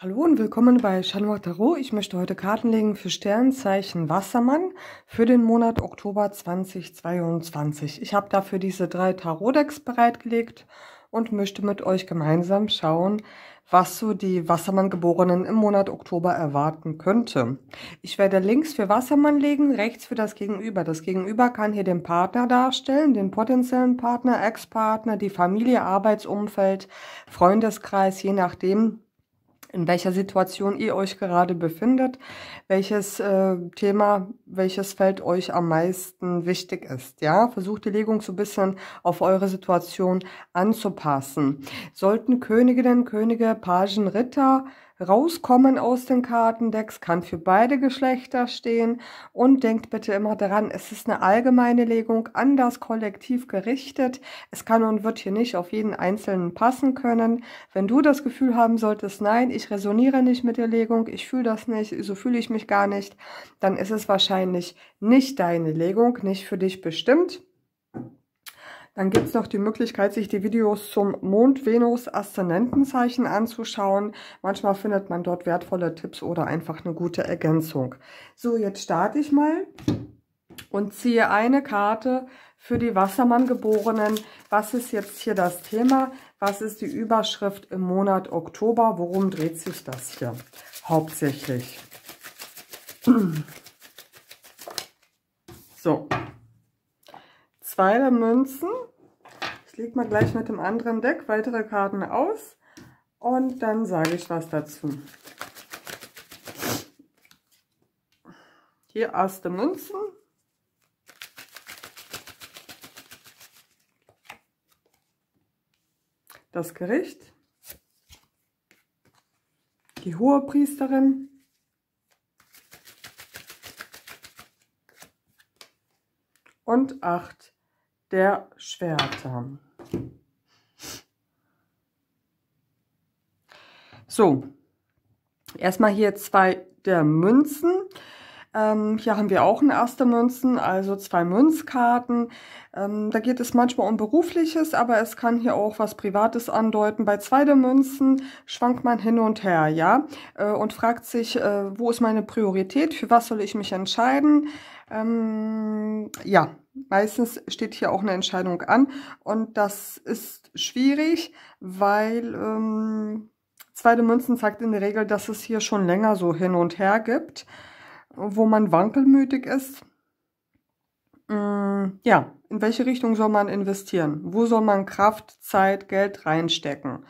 Hallo und willkommen bei Januar Tarot. Ich möchte heute Karten legen für Sternzeichen Wassermann für den Monat Oktober 2022. Ich habe dafür diese drei Tarotdecks bereitgelegt und möchte mit euch gemeinsam schauen, was so die Wassermann-Geborenen im Monat Oktober erwarten könnte. Ich werde links für Wassermann legen, rechts für das Gegenüber. Das Gegenüber kann hier den Partner darstellen, den potenziellen Partner, Ex-Partner, die Familie, Arbeitsumfeld, Freundeskreis, je nachdem, in welcher Situation ihr euch gerade befindet, welches äh, Thema, welches Feld euch am meisten wichtig ist. Ja, versucht die Legung so ein bisschen auf eure Situation anzupassen. Sollten Königinnen, Könige, Pagen, Ritter, Rauskommen aus den Kartendecks kann für beide Geschlechter stehen und denkt bitte immer daran, es ist eine allgemeine Legung an das Kollektiv gerichtet. Es kann und wird hier nicht auf jeden Einzelnen passen können. Wenn du das Gefühl haben solltest, nein, ich resoniere nicht mit der Legung, ich fühle das nicht, so fühle ich mich gar nicht, dann ist es wahrscheinlich nicht deine Legung, nicht für dich bestimmt. Dann gibt es noch die Möglichkeit, sich die Videos zum Mond-Venus-Aszendentenzeichen anzuschauen. Manchmal findet man dort wertvolle Tipps oder einfach eine gute Ergänzung. So, jetzt starte ich mal und ziehe eine Karte für die Wassermann-Geborenen. Was ist jetzt hier das Thema? Was ist die Überschrift im Monat Oktober? Worum dreht sich das hier hauptsächlich? So, zwei der Münzen. Ich lege mal gleich mit dem anderen Deck weitere Karten aus und dann sage ich was dazu. Hier erste Münzen. Das Gericht. Die hohe Priesterin. und acht der Schwerter. So, erstmal hier zwei der Münzen. Ähm, hier haben wir auch eine erste Münzen, also zwei Münzkarten. Ähm, da geht es manchmal um Berufliches, aber es kann hier auch was Privates andeuten. Bei zwei der Münzen schwankt man hin und her, ja, äh, und fragt sich, äh, wo ist meine Priorität, für was soll ich mich entscheiden? Ähm, ja, Meistens steht hier auch eine Entscheidung an und das ist schwierig, weil ähm, zweite Münzen zeigt in der Regel, dass es hier schon länger so hin und her gibt, wo man wankelmütig ist. Mm, ja, in welche Richtung soll man investieren? Wo soll man Kraft, Zeit, Geld reinstecken?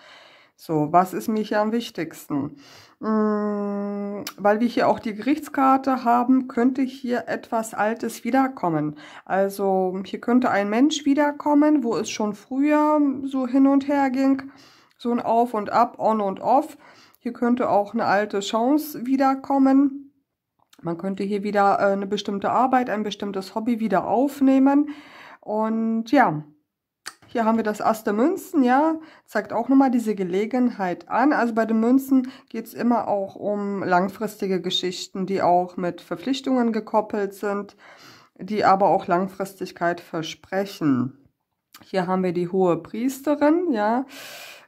So, was ist mir hier am wichtigsten? Mm, weil wir hier auch die Gerichtskarte haben, könnte hier etwas Altes wiederkommen. Also hier könnte ein Mensch wiederkommen, wo es schon früher so hin und her ging, so ein Auf und Ab, On und Off. Hier könnte auch eine alte Chance wiederkommen. Man könnte hier wieder äh, eine bestimmte Arbeit, ein bestimmtes Hobby wieder aufnehmen. Und ja, hier haben wir das Ass der Münzen, ja, zeigt auch nochmal diese Gelegenheit an. Also bei den Münzen geht es immer auch um langfristige Geschichten, die auch mit Verpflichtungen gekoppelt sind, die aber auch Langfristigkeit versprechen. Hier haben wir die hohe Priesterin, ja.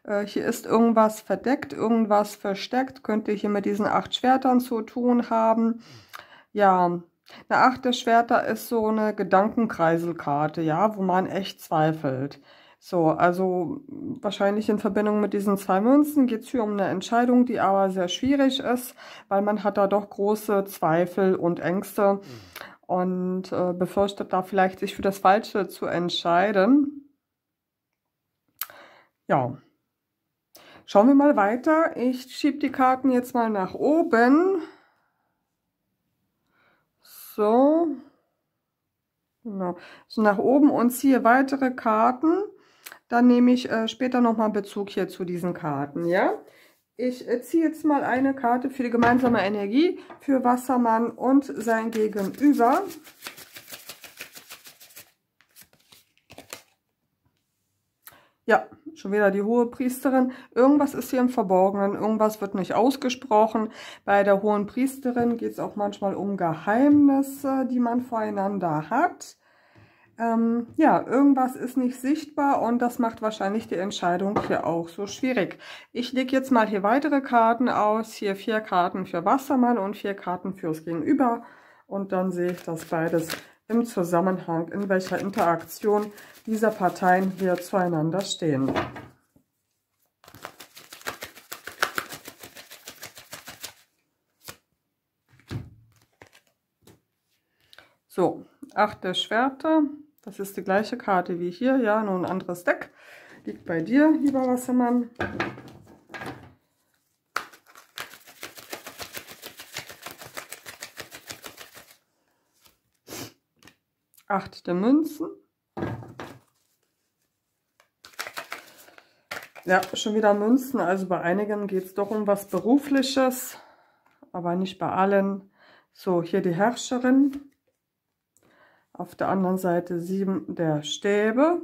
Äh, hier ist irgendwas verdeckt, irgendwas versteckt. Könnt ihr hier mit diesen acht Schwertern zu tun haben. Ja, der achte Schwerter ist so eine Gedankenkreiselkarte, ja, wo man echt zweifelt. So, also wahrscheinlich in Verbindung mit diesen zwei Münzen geht es hier um eine Entscheidung, die aber sehr schwierig ist, weil man hat da doch große Zweifel und Ängste mhm. und äh, befürchtet da vielleicht, sich für das Falsche zu entscheiden. Ja. Schauen wir mal weiter. Ich schiebe die Karten jetzt mal nach oben. So. Genau. So nach oben und ziehe weitere Karten. Dann nehme ich äh, später nochmal Bezug hier zu diesen Karten, ja? Ich äh, ziehe jetzt mal eine Karte für die gemeinsame Energie, für Wassermann und sein Gegenüber. Ja, schon wieder die hohe Priesterin. Irgendwas ist hier im Verborgenen, irgendwas wird nicht ausgesprochen. Bei der hohen Priesterin geht es auch manchmal um Geheimnisse, die man voreinander hat. Ähm, ja, irgendwas ist nicht sichtbar und das macht wahrscheinlich die Entscheidung hier auch so schwierig. Ich lege jetzt mal hier weitere Karten aus. Hier vier Karten für Wassermann und vier Karten fürs Gegenüber. Und dann sehe ich, dass beides im Zusammenhang, in welcher Interaktion dieser Parteien hier zueinander stehen. So, acht der Schwerter. Das ist die gleiche Karte wie hier. Ja, nur ein anderes Deck. Liegt bei dir, lieber Wassermann. Acht der Münzen. Ja, schon wieder Münzen. Also bei einigen geht es doch um was Berufliches, aber nicht bei allen. So, hier die Herrscherin. Auf der anderen Seite sieben der Stäbe.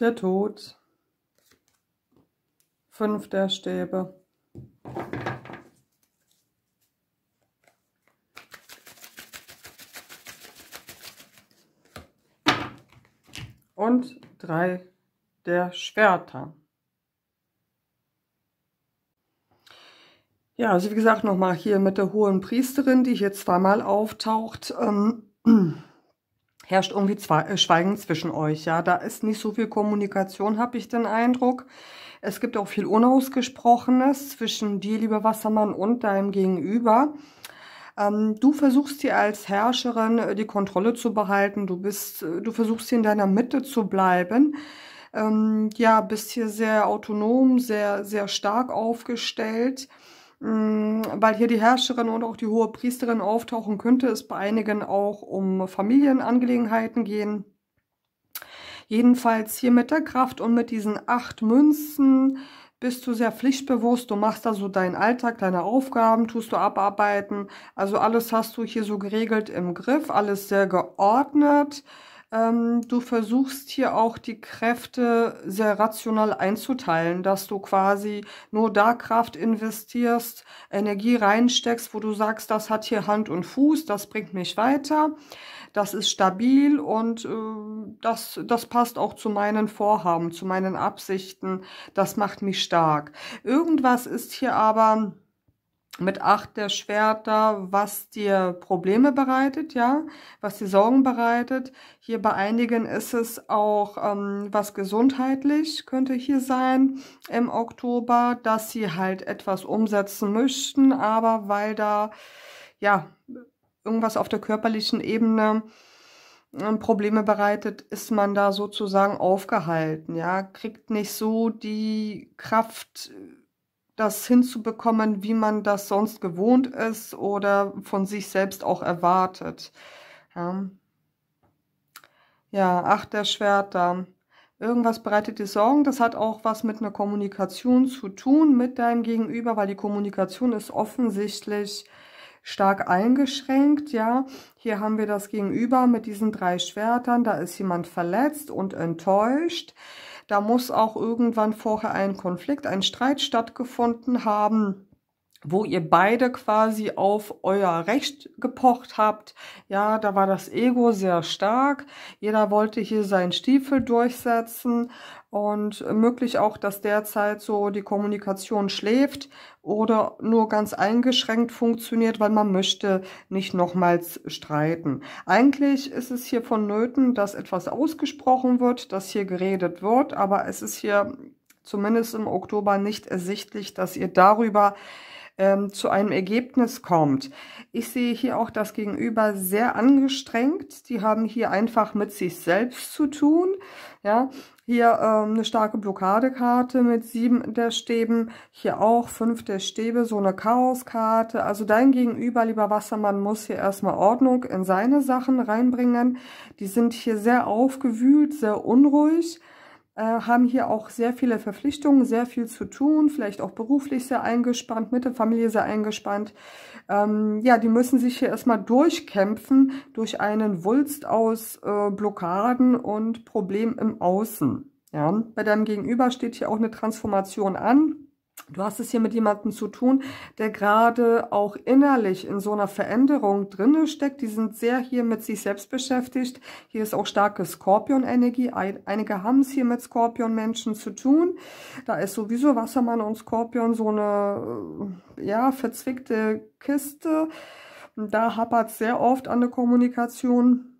Der Tod. Fünf der Stäbe. und drei der Schwerter. Ja, also wie gesagt, nochmal hier mit der hohen Priesterin, die hier zweimal auftaucht, ähm, herrscht irgendwie zwei, äh, Schweigen zwischen euch. Ja, da ist nicht so viel Kommunikation, habe ich den Eindruck. Es gibt auch viel Unausgesprochenes zwischen dir, lieber Wassermann, und deinem Gegenüber. Ähm, du versuchst hier als Herrscherin äh, die Kontrolle zu behalten. Du bist, äh, du versuchst hier in deiner Mitte zu bleiben. Ähm, ja, bist hier sehr autonom, sehr, sehr stark aufgestellt. Mm, weil hier die Herrscherin und auch die hohe Priesterin auftauchen könnte, es bei einigen auch um Familienangelegenheiten gehen. Jedenfalls hier mit der Kraft und mit diesen acht Münzen bist du sehr pflichtbewusst, du machst da so deinen Alltag, deine Aufgaben, tust du abarbeiten. Also alles hast du hier so geregelt im Griff, alles sehr geordnet. Ähm, du versuchst hier auch die Kräfte sehr rational einzuteilen, dass du quasi nur da Kraft investierst, Energie reinsteckst, wo du sagst, das hat hier Hand und Fuß, das bringt mich weiter das ist stabil und äh, das, das passt auch zu meinen Vorhaben, zu meinen Absichten. Das macht mich stark. Irgendwas ist hier aber mit acht der Schwerter, was dir Probleme bereitet, ja, was dir Sorgen bereitet. Hier bei einigen ist es auch ähm, was gesundheitlich könnte hier sein im Oktober, dass sie halt etwas umsetzen möchten, aber weil da ja irgendwas auf der körperlichen Ebene ähm, Probleme bereitet, ist man da sozusagen aufgehalten, ja, kriegt nicht so die Kraft, das hinzubekommen, wie man das sonst gewohnt ist oder von sich selbst auch erwartet. Ja, ja acht der Schwerter. Irgendwas bereitet dir Sorgen, das hat auch was mit einer Kommunikation zu tun mit deinem Gegenüber, weil die Kommunikation ist offensichtlich stark eingeschränkt, ja. Hier haben wir das Gegenüber mit diesen drei Schwertern, da ist jemand verletzt und enttäuscht. Da muss auch irgendwann vorher ein Konflikt, ein Streit stattgefunden haben wo ihr beide quasi auf euer Recht gepocht habt. Ja, da war das Ego sehr stark. Jeder wollte hier seinen Stiefel durchsetzen und möglich auch, dass derzeit so die Kommunikation schläft oder nur ganz eingeschränkt funktioniert, weil man möchte nicht nochmals streiten. Eigentlich ist es hier vonnöten, dass etwas ausgesprochen wird, dass hier geredet wird, aber es ist hier zumindest im Oktober nicht ersichtlich, dass ihr darüber ähm, zu einem Ergebnis kommt. Ich sehe hier auch das Gegenüber sehr angestrengt. Die haben hier einfach mit sich selbst zu tun. Ja, hier ähm, eine starke Blockadekarte mit sieben der Stäben. Hier auch fünf der Stäbe, so eine Chaoskarte. Also dein Gegenüber, lieber Wassermann, muss hier erstmal Ordnung in seine Sachen reinbringen. Die sind hier sehr aufgewühlt, sehr unruhig. Äh, haben hier auch sehr viele Verpflichtungen, sehr viel zu tun, vielleicht auch beruflich sehr eingespannt, mit der Familie sehr eingespannt. Ähm, ja, die müssen sich hier erstmal durchkämpfen durch einen Wulst aus äh, Blockaden und Problemen im Außen. Ja, bei deinem Gegenüber steht hier auch eine Transformation an. Du hast es hier mit jemandem zu tun, der gerade auch innerlich in so einer Veränderung drinne steckt. Die sind sehr hier mit sich selbst beschäftigt. Hier ist auch starke Skorpion-Energie. Einige haben es hier mit Skorpion-Menschen zu tun. Da ist sowieso Wassermann und Skorpion so eine äh, ja verzwickte Kiste. Da hapert sehr oft an der Kommunikation.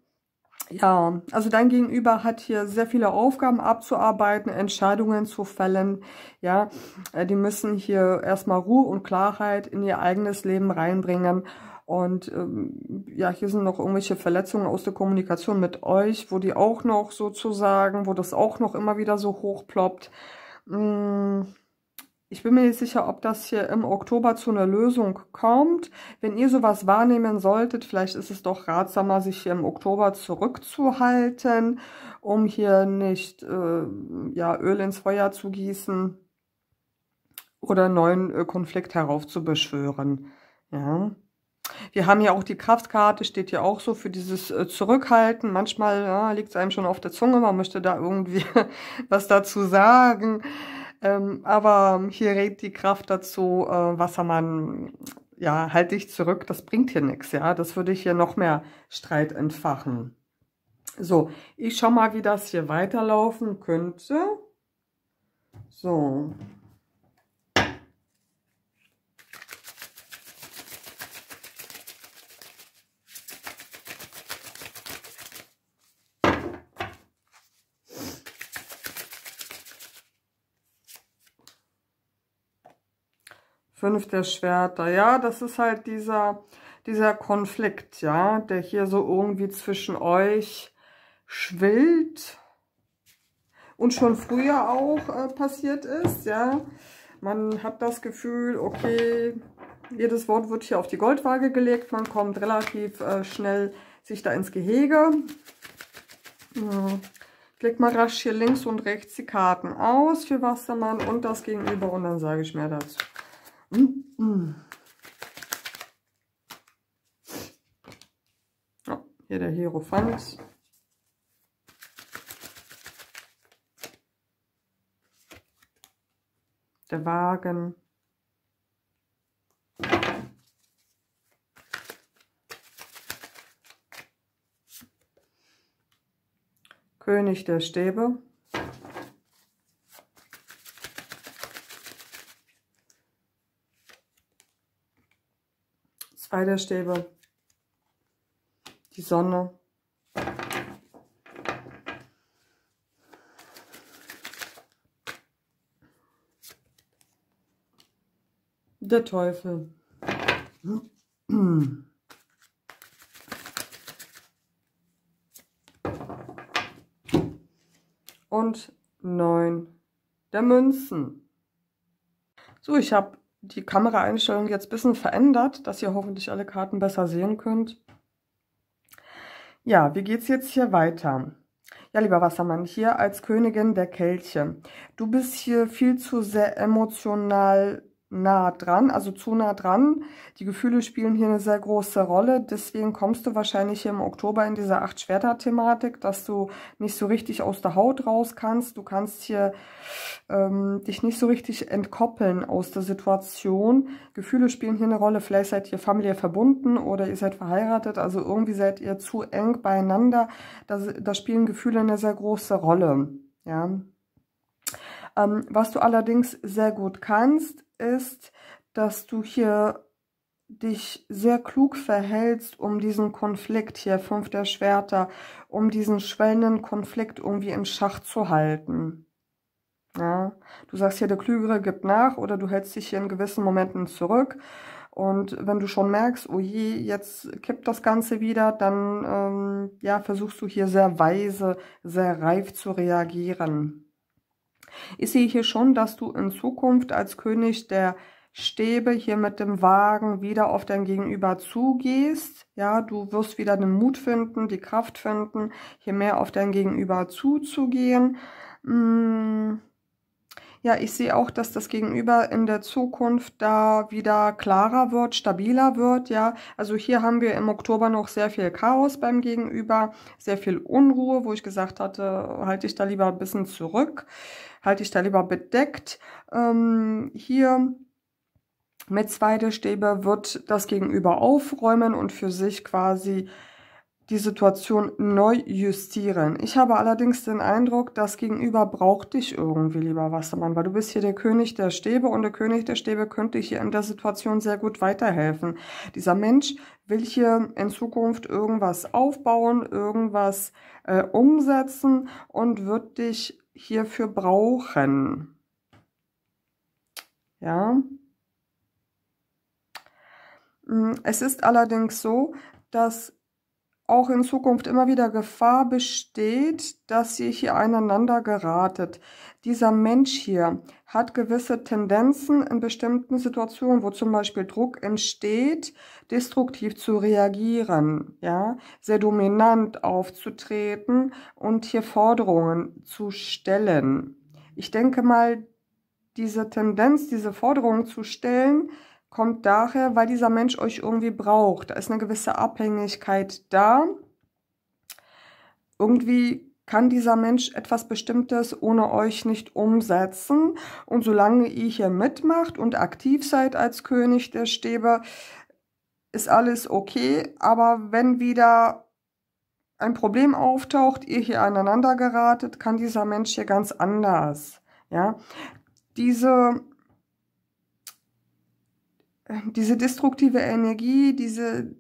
Ja, also dein Gegenüber hat hier sehr viele Aufgaben abzuarbeiten, Entscheidungen zu fällen. Ja, äh, die müssen hier erstmal Ruhe und Klarheit in ihr eigenes Leben reinbringen. Und ähm, ja, hier sind noch irgendwelche Verletzungen aus der Kommunikation mit euch, wo die auch noch sozusagen, wo das auch noch immer wieder so hochploppt. Mmh ich bin mir nicht sicher, ob das hier im Oktober zu einer Lösung kommt. Wenn ihr sowas wahrnehmen solltet, vielleicht ist es doch ratsamer, sich hier im Oktober zurückzuhalten, um hier nicht äh, ja, Öl ins Feuer zu gießen oder einen neuen äh, Konflikt heraufzubeschwören. Ja. Wir haben ja auch die Kraftkarte, steht ja auch so für dieses äh, Zurückhalten. Manchmal ja, liegt es einem schon auf der Zunge, man möchte da irgendwie was dazu sagen. Ähm, aber hier rät die Kraft dazu, äh, Wassermann, ja, halt dich zurück, das bringt hier nichts, ja. Das würde hier noch mehr Streit entfachen. So, ich schau mal, wie das hier weiterlaufen könnte. So, Fünf der Schwerter. Ja, das ist halt dieser, dieser Konflikt, ja, der hier so irgendwie zwischen euch schwillt und schon früher auch äh, passiert ist, ja. Man hat das Gefühl, okay, jedes Wort wird hier auf die Goldwaage gelegt, man kommt relativ äh, schnell sich da ins Gehege. Ja. Leg mal rasch hier links und rechts die Karten aus für Wassermann und das Gegenüber und dann sage ich mehr dazu. Mm, mm. Ja, hier der Hierophant. Der Wagen. König der Stäbe. Kleiderstäbe, die Sonne. Der Teufel. Und neun der Münzen. So, ich habe die Kameraeinstellung jetzt ein bisschen verändert, dass ihr hoffentlich alle Karten besser sehen könnt. Ja, wie geht's jetzt hier weiter? Ja, lieber Wassermann, hier als Königin der Kelche. Du bist hier viel zu sehr emotional nah dran, also zu nah dran. Die Gefühle spielen hier eine sehr große Rolle. Deswegen kommst du wahrscheinlich hier im Oktober in dieser Acht-Schwerter-Thematik, dass du nicht so richtig aus der Haut raus kannst. Du kannst hier ähm, dich nicht so richtig entkoppeln aus der Situation. Gefühle spielen hier eine Rolle. Vielleicht seid ihr familiär verbunden oder ihr seid verheiratet. Also irgendwie seid ihr zu eng beieinander. Da, da spielen Gefühle eine sehr große Rolle. Ja, ähm, was du allerdings sehr gut kannst, ist, dass du hier dich sehr klug verhältst, um diesen Konflikt hier, Fünf der Schwerter, um diesen schwellenden Konflikt irgendwie in Schach zu halten. Ja, du sagst hier, der Klügere gibt nach oder du hältst dich hier in gewissen Momenten zurück. Und wenn du schon merkst, oh je, jetzt kippt das Ganze wieder, dann ähm, ja, versuchst du hier sehr weise, sehr reif zu reagieren. Ich sehe hier schon, dass du in Zukunft als König der Stäbe hier mit dem Wagen wieder auf dein Gegenüber zugehst. Ja, du wirst wieder den Mut finden, die Kraft finden, hier mehr auf dein Gegenüber zuzugehen. Mmh ja, ich sehe auch, dass das Gegenüber in der Zukunft da wieder klarer wird, stabiler wird, ja. Also hier haben wir im Oktober noch sehr viel Chaos beim Gegenüber, sehr viel Unruhe, wo ich gesagt hatte, halte ich da lieber ein bisschen zurück, halte ich da lieber bedeckt. Ähm, hier mit zwei Stäbe wird das Gegenüber aufräumen und für sich quasi die Situation neu justieren. Ich habe allerdings den Eindruck, das Gegenüber braucht dich irgendwie, lieber Wassermann, weil du bist hier der König der Stäbe und der König der Stäbe könnte hier in der Situation sehr gut weiterhelfen. Dieser Mensch will hier in Zukunft irgendwas aufbauen, irgendwas äh, umsetzen und wird dich hierfür brauchen. Ja. Hm, es ist allerdings so, dass auch in Zukunft immer wieder Gefahr besteht, dass ihr hier einander geratet. Dieser Mensch hier hat gewisse Tendenzen in bestimmten Situationen, wo zum Beispiel Druck entsteht, destruktiv zu reagieren, ja, sehr dominant aufzutreten und hier Forderungen zu stellen. Ich denke mal, diese Tendenz, diese Forderungen zu stellen, kommt daher, weil dieser Mensch euch irgendwie braucht. Da ist eine gewisse Abhängigkeit da. Irgendwie kann dieser Mensch etwas Bestimmtes ohne euch nicht umsetzen. Und solange ihr hier mitmacht und aktiv seid als König der Stäbe, ist alles okay. Aber wenn wieder ein Problem auftaucht, ihr hier aneinander geratet, kann dieser Mensch hier ganz anders. Ja, diese ähm, diese destruktive Energie, diese,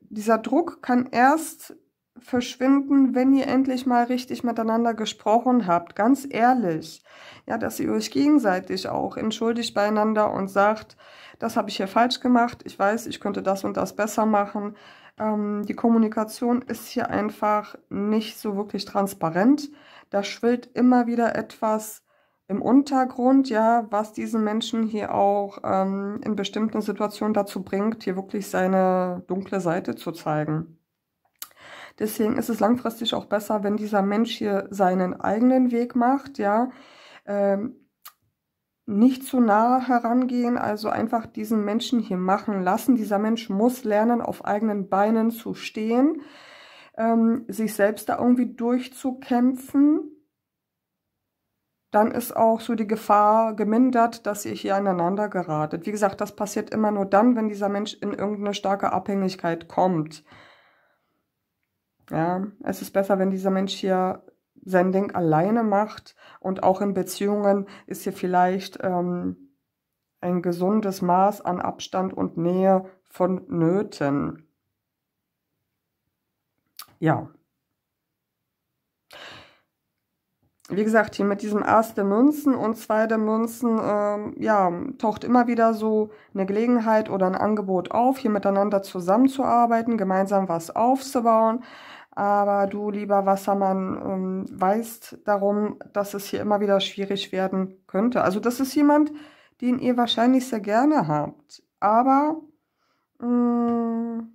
dieser Druck kann erst verschwinden, wenn ihr endlich mal richtig miteinander gesprochen habt, ganz ehrlich. Ja, dass ihr euch gegenseitig auch entschuldigt beieinander und sagt, das habe ich hier falsch gemacht, ich weiß, ich könnte das und das besser machen. Ähm, die Kommunikation ist hier einfach nicht so wirklich transparent. Da schwillt immer wieder etwas im Untergrund, ja, was diesen Menschen hier auch ähm, in bestimmten Situationen dazu bringt, hier wirklich seine dunkle Seite zu zeigen. Deswegen ist es langfristig auch besser, wenn dieser Mensch hier seinen eigenen Weg macht, ja. Ähm, nicht zu nah herangehen, also einfach diesen Menschen hier machen lassen. Dieser Mensch muss lernen, auf eigenen Beinen zu stehen, ähm, sich selbst da irgendwie durchzukämpfen dann ist auch so die Gefahr gemindert, dass ihr hier aneinander geratet. Wie gesagt, das passiert immer nur dann, wenn dieser Mensch in irgendeine starke Abhängigkeit kommt. Ja, es ist besser, wenn dieser Mensch hier sein Ding alleine macht und auch in Beziehungen ist hier vielleicht ähm, ein gesundes Maß an Abstand und Nähe vonnöten. Ja. wie gesagt, hier mit diesem Ass der Münzen und zwei der Münzen, ähm, ja, taucht immer wieder so eine Gelegenheit oder ein Angebot auf, hier miteinander zusammenzuarbeiten, gemeinsam was aufzubauen. Aber du, lieber Wassermann, ähm, weißt darum, dass es hier immer wieder schwierig werden könnte. Also das ist jemand, den ihr wahrscheinlich sehr gerne habt. Aber mh, mm,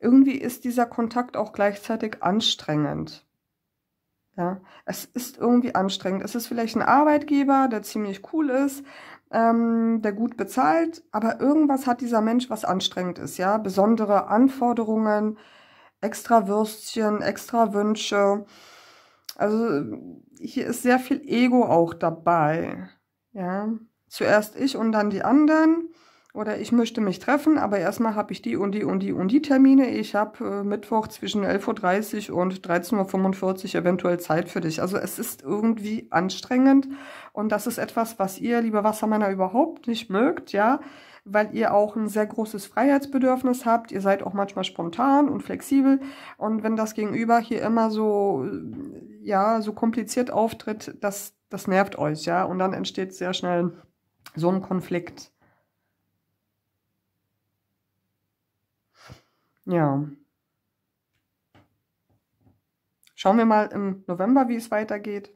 irgendwie ist dieser Kontakt auch gleichzeitig anstrengend. Ja, es ist irgendwie anstrengend. Es ist vielleicht ein Arbeitgeber, der ziemlich cool ist, ähm, der gut bezahlt, aber irgendwas hat dieser Mensch, was anstrengend ist, ja. Besondere Anforderungen, extra Würstchen, extra Wünsche. Also hier ist sehr viel Ego auch dabei. Ja, zuerst ich und dann die anderen oder ich möchte mich treffen, aber erstmal habe ich die und die und die und die Termine. Ich habe äh, Mittwoch zwischen 11.30 Uhr und 13.45 Uhr eventuell Zeit für dich. Also es ist irgendwie anstrengend und das ist etwas, was ihr, liebe Wassermänner, überhaupt nicht mögt, ja, weil ihr auch ein sehr großes Freiheitsbedürfnis habt. Ihr seid auch manchmal spontan und flexibel und wenn das Gegenüber hier immer so, ja, so kompliziert auftritt, das, das nervt euch, ja, und dann entsteht sehr schnell so ein Konflikt. Ja. Schauen wir mal im November, wie es weitergeht.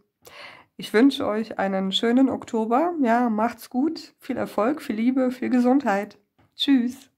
Ich wünsche euch einen schönen Oktober. Ja, macht's gut. Viel Erfolg, viel Liebe, viel Gesundheit. Tschüss.